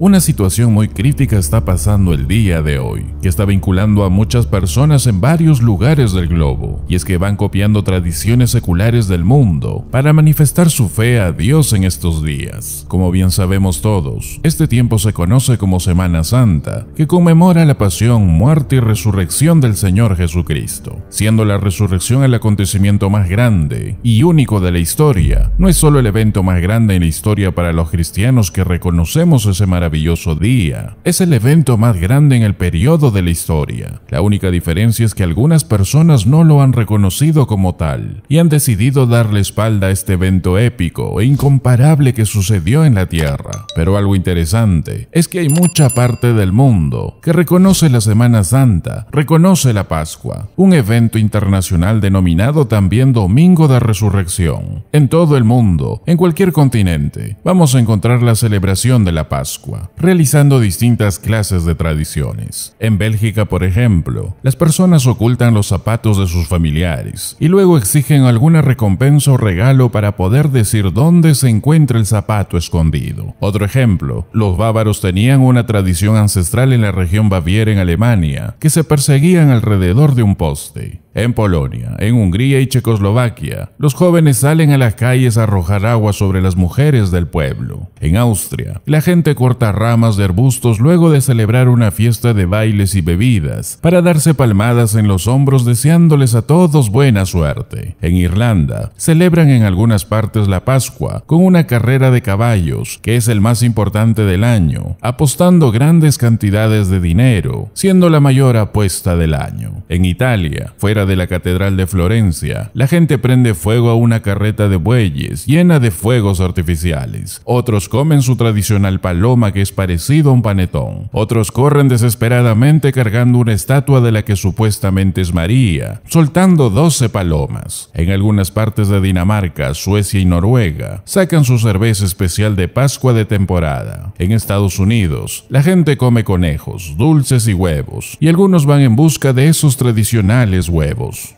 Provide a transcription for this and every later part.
Una situación muy crítica está pasando el día de hoy, que está vinculando a muchas personas en varios lugares del globo, y es que van copiando tradiciones seculares del mundo para manifestar su fe a Dios en estos días. Como bien sabemos todos, este tiempo se conoce como Semana Santa, que conmemora la pasión, muerte y resurrección del Señor Jesucristo, siendo la resurrección el acontecimiento más grande y único de la historia. No es solo el evento más grande en la historia para los cristianos que reconocemos ese maravilloso maravilloso día. Es el evento más grande en el periodo de la historia. La única diferencia es que algunas personas no lo han reconocido como tal y han decidido darle espalda a este evento épico e incomparable que sucedió en la Tierra. Pero algo interesante es que hay mucha parte del mundo que reconoce la Semana Santa, reconoce la Pascua, un evento internacional denominado también Domingo de Resurrección. En todo el mundo, en cualquier continente, vamos a encontrar la celebración de la Pascua realizando distintas clases de tradiciones. En Bélgica, por ejemplo, las personas ocultan los zapatos de sus familiares y luego exigen alguna recompensa o regalo para poder decir dónde se encuentra el zapato escondido. Otro ejemplo, los bávaros tenían una tradición ancestral en la región Baviera en Alemania, que se perseguían alrededor de un poste. En Polonia, en Hungría y Checoslovaquia, los jóvenes salen a las calles a arrojar agua sobre las mujeres del pueblo. En Austria, la gente corta ramas de arbustos luego de celebrar una fiesta de bailes y bebidas, para darse palmadas en los hombros deseándoles a todos buena suerte. En Irlanda, celebran en algunas partes la Pascua con una carrera de caballos, que es el más importante del año, apostando grandes cantidades de dinero, siendo la mayor apuesta del año. En Italia, fuera de la Catedral de Florencia, la gente prende fuego a una carreta de bueyes llena de fuegos artificiales. Otros comen su tradicional paloma que es parecido a un panetón. Otros corren desesperadamente cargando una estatua de la que supuestamente es María, soltando 12 palomas. En algunas partes de Dinamarca, Suecia y Noruega, sacan su cerveza especial de Pascua de temporada. En Estados Unidos, la gente come conejos, dulces y huevos, y algunos van en busca de esos tradicionales huevos.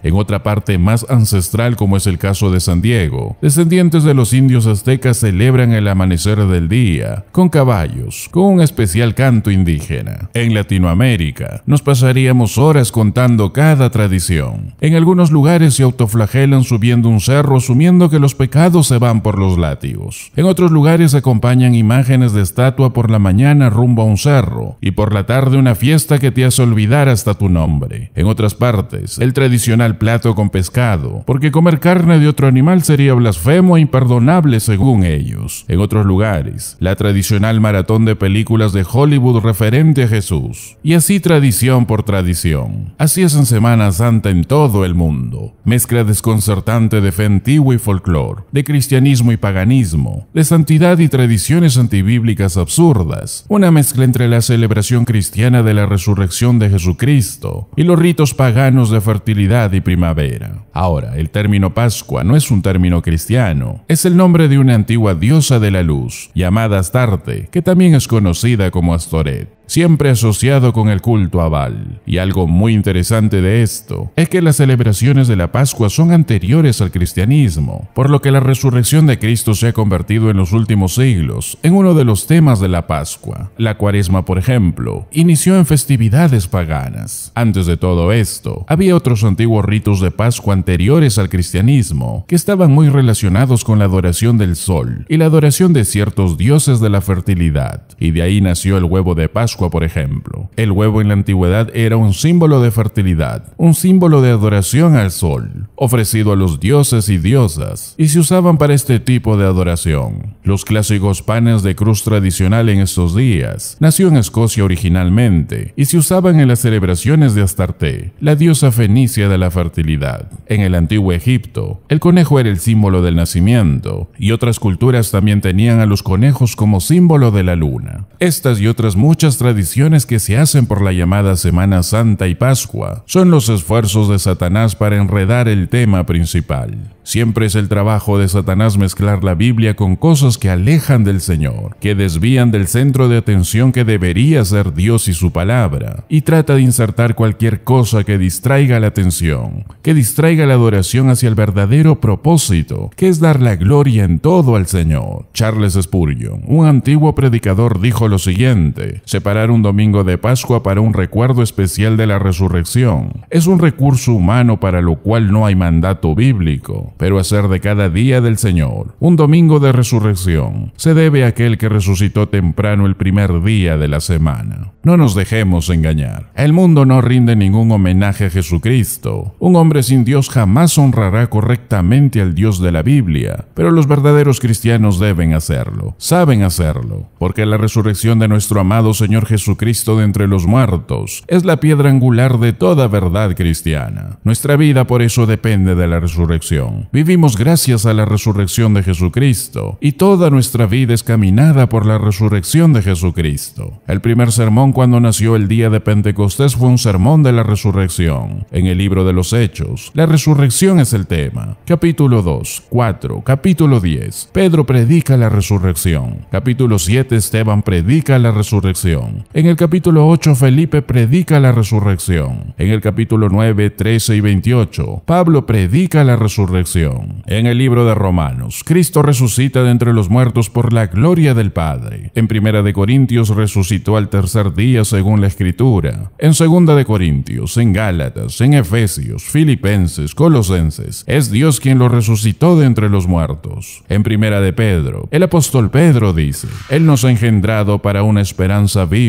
En otra parte más ancestral como es el caso de San Diego, descendientes de los indios aztecas celebran el amanecer del día con caballos, con un especial canto indígena. En Latinoamérica nos pasaríamos horas contando cada tradición. En algunos lugares se autoflagelan subiendo un cerro asumiendo que los pecados se van por los látigos. En otros lugares acompañan imágenes de estatua por la mañana rumbo a un cerro y por la tarde una fiesta que te hace olvidar hasta tu nombre. En otras partes, el tradicional plato con pescado, porque comer carne de otro animal sería blasfemo e imperdonable según ellos. En otros lugares, la tradicional maratón de películas de Hollywood referente a Jesús. Y así tradición por tradición. Así es en Semana Santa en todo el mundo. Mezcla desconcertante de fe antigua y folclore, de cristianismo y paganismo, de santidad y tradiciones antibíblicas absurdas. Una mezcla entre la celebración cristiana de la resurrección de Jesucristo y los ritos paganos de fertilidad y primavera. Ahora, el término Pascua no es un término cristiano, es el nombre de una antigua diosa de la luz, llamada Astarte, que también es conocida como Astoret siempre asociado con el culto a Baal. Y algo muy interesante de esto es que las celebraciones de la Pascua son anteriores al cristianismo, por lo que la resurrección de Cristo se ha convertido en los últimos siglos en uno de los temas de la Pascua. La cuaresma, por ejemplo, inició en festividades paganas. Antes de todo esto, había otros antiguos ritos de Pascua anteriores al cristianismo que estaban muy relacionados con la adoración del sol y la adoración de ciertos dioses de la fertilidad. Y de ahí nació el huevo de Pascua por ejemplo. El huevo en la antigüedad era un símbolo de fertilidad, un símbolo de adoración al sol, ofrecido a los dioses y diosas, y se usaban para este tipo de adoración. Los clásicos panes de cruz tradicional en estos días nació en Escocia originalmente y se usaban en las celebraciones de Astarte, la diosa fenicia de la fertilidad. En el antiguo Egipto, el conejo era el símbolo del nacimiento y otras culturas también tenían a los conejos como símbolo de la luna. Estas y otras muchas tradiciones que se hacen por la llamada Semana Santa y Pascua son los esfuerzos de Satanás para enredar el tema principal. Siempre es el trabajo de Satanás mezclar la Biblia con cosas que alejan del Señor, que desvían del centro de atención que debería ser Dios y su palabra, y trata de insertar cualquier cosa que distraiga la atención, que distraiga la adoración hacia el verdadero propósito, que es dar la gloria en todo al Señor. Charles Spurgeon, un antiguo predicador, dijo lo siguiente, un domingo de Pascua para un recuerdo especial de la resurrección. Es un recurso humano para lo cual no hay mandato bíblico, pero hacer de cada día del Señor un domingo de resurrección se debe a aquel que resucitó temprano el primer día de la semana. No nos dejemos engañar. El mundo no rinde ningún homenaje a Jesucristo. Un hombre sin Dios jamás honrará correctamente al Dios de la Biblia, pero los verdaderos cristianos deben hacerlo, saben hacerlo, porque la resurrección de nuestro amado Señor Jesucristo de entre los muertos es la piedra angular de toda verdad cristiana. Nuestra vida por eso depende de la resurrección. Vivimos gracias a la resurrección de Jesucristo y toda nuestra vida es caminada por la resurrección de Jesucristo. El primer sermón cuando nació el día de Pentecostés fue un sermón de la resurrección. En el libro de los Hechos, la resurrección es el tema. Capítulo 2, 4, capítulo 10. Pedro predica la resurrección. Capítulo 7, Esteban predica la resurrección. En el capítulo 8 Felipe predica la resurrección. En el capítulo 9, 13 y 28 Pablo predica la resurrección. En el libro de Romanos, Cristo resucita de entre los muertos por la gloria del Padre. En Primera de Corintios resucitó al tercer día según la Escritura. En Segunda de Corintios, en Gálatas, en Efesios, Filipenses, Colosenses, es Dios quien lo resucitó de entre los muertos. En Primera de Pedro, el apóstol Pedro dice, Él nos ha engendrado para una esperanza viva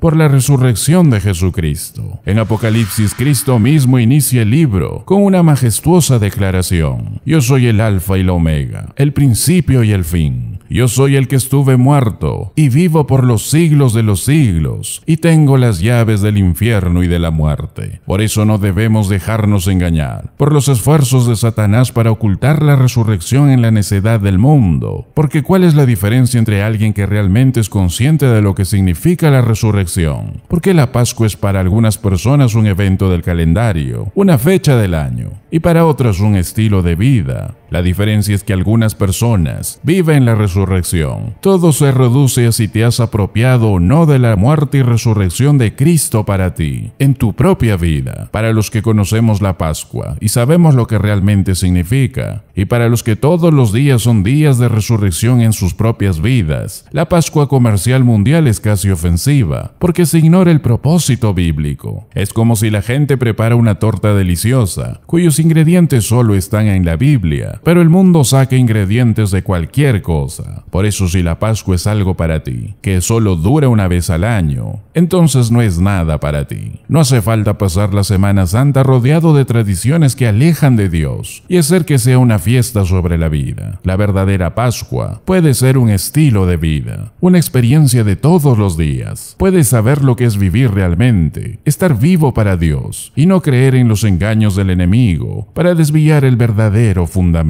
por la resurrección de Jesucristo. En Apocalipsis, Cristo mismo inicia el libro con una majestuosa declaración. Yo soy el Alfa y la Omega, el principio y el fin yo soy el que estuve muerto, y vivo por los siglos de los siglos, y tengo las llaves del infierno y de la muerte. Por eso no debemos dejarnos engañar por los esfuerzos de Satanás para ocultar la resurrección en la necedad del mundo, porque ¿cuál es la diferencia entre alguien que realmente es consciente de lo que significa la resurrección? Porque la Pascua es para algunas personas un evento del calendario, una fecha del año, y para otras un estilo de vida, la diferencia es que algunas personas viven la resurrección. Todo se reduce a si te has apropiado o no de la muerte y resurrección de Cristo para ti, en tu propia vida. Para los que conocemos la Pascua y sabemos lo que realmente significa, y para los que todos los días son días de resurrección en sus propias vidas, la Pascua comercial mundial es casi ofensiva, porque se ignora el propósito bíblico. Es como si la gente prepara una torta deliciosa, cuyos ingredientes solo están en la Biblia pero el mundo saca ingredientes de cualquier cosa. Por eso si la Pascua es algo para ti, que solo dura una vez al año, entonces no es nada para ti. No hace falta pasar la Semana Santa rodeado de tradiciones que alejan de Dios y hacer que sea una fiesta sobre la vida. La verdadera Pascua puede ser un estilo de vida, una experiencia de todos los días. Puedes saber lo que es vivir realmente, estar vivo para Dios y no creer en los engaños del enemigo para desviar el verdadero fundamento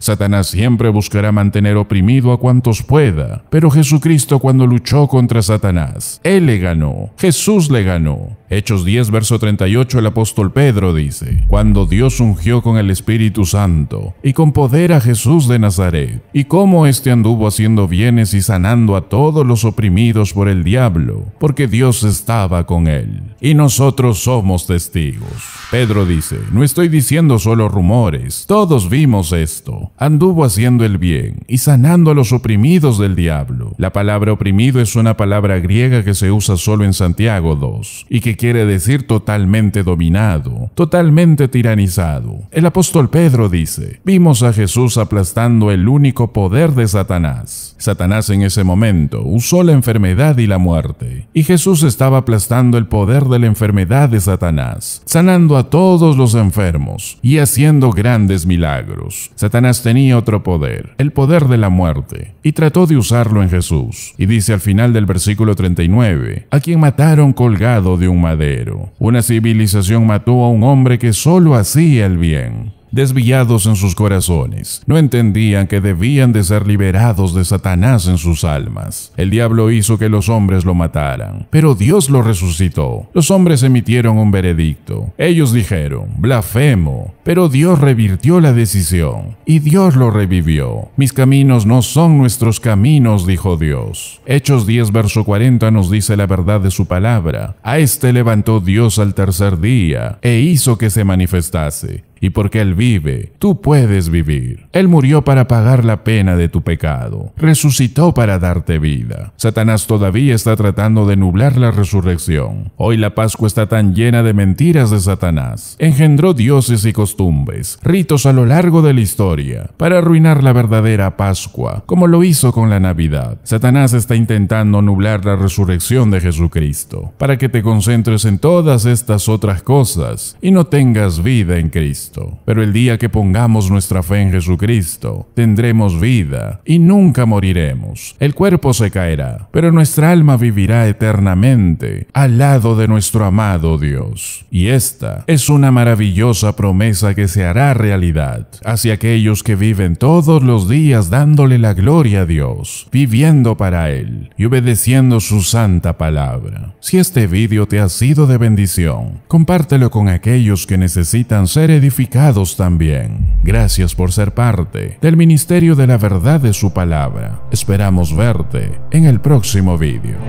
Satanás siempre buscará mantener oprimido a cuantos pueda, pero Jesucristo cuando luchó contra Satanás, Él le ganó, Jesús le ganó. Hechos 10, verso 38, el apóstol Pedro dice, Cuando Dios ungió con el Espíritu Santo y con poder a Jesús de Nazaret, y cómo éste anduvo haciendo bienes y sanando a todos los oprimidos por el diablo, porque Dios estaba con él. Y nosotros somos testigos. Pedro dice, no estoy diciendo solo rumores, todos vimos esto. Anduvo haciendo el bien y sanando a los oprimidos del diablo. La palabra oprimido es una palabra griega que se usa solo en Santiago 2, y que quiere decir totalmente dominado, totalmente tiranizado. El apóstol Pedro dice, vimos a Jesús aplastando el único poder de Satanás. Satanás en ese momento usó la enfermedad y la muerte, y Jesús estaba aplastando el poder de la enfermedad de Satanás, sanando a todos los enfermos y haciendo grandes milagros. Satanás tenía otro poder, el poder de la muerte, y trató de usarlo en Jesús. Y dice al final del versículo 39, a quien mataron colgado de un una civilización mató a un hombre que solo hacía el bien desviados en sus corazones. No entendían que debían de ser liberados de Satanás en sus almas. El diablo hizo que los hombres lo mataran, pero Dios lo resucitó. Los hombres emitieron un veredicto. Ellos dijeron, blasfemo, pero Dios revirtió la decisión y Dios lo revivió. Mis caminos no son nuestros caminos, dijo Dios. Hechos 10, verso 40 nos dice la verdad de su palabra. A este levantó Dios al tercer día e hizo que se manifestase y porque Él vive, tú puedes vivir. Él murió para pagar la pena de tu pecado, resucitó para darte vida. Satanás todavía está tratando de nublar la resurrección. Hoy la Pascua está tan llena de mentiras de Satanás. Engendró dioses y costumbres, ritos a lo largo de la historia, para arruinar la verdadera Pascua, como lo hizo con la Navidad. Satanás está intentando nublar la resurrección de Jesucristo, para que te concentres en todas estas otras cosas y no tengas vida en Cristo pero el día que pongamos nuestra fe en Jesucristo, tendremos vida y nunca moriremos. El cuerpo se caerá, pero nuestra alma vivirá eternamente al lado de nuestro amado Dios. Y esta es una maravillosa promesa que se hará realidad hacia aquellos que viven todos los días dándole la gloria a Dios, viviendo para Él y obedeciendo su santa palabra. Si este vídeo te ha sido de bendición, compártelo con aquellos que necesitan ser edificados también. Gracias por ser parte del Ministerio de la Verdad de su Palabra. Esperamos verte en el próximo vídeo.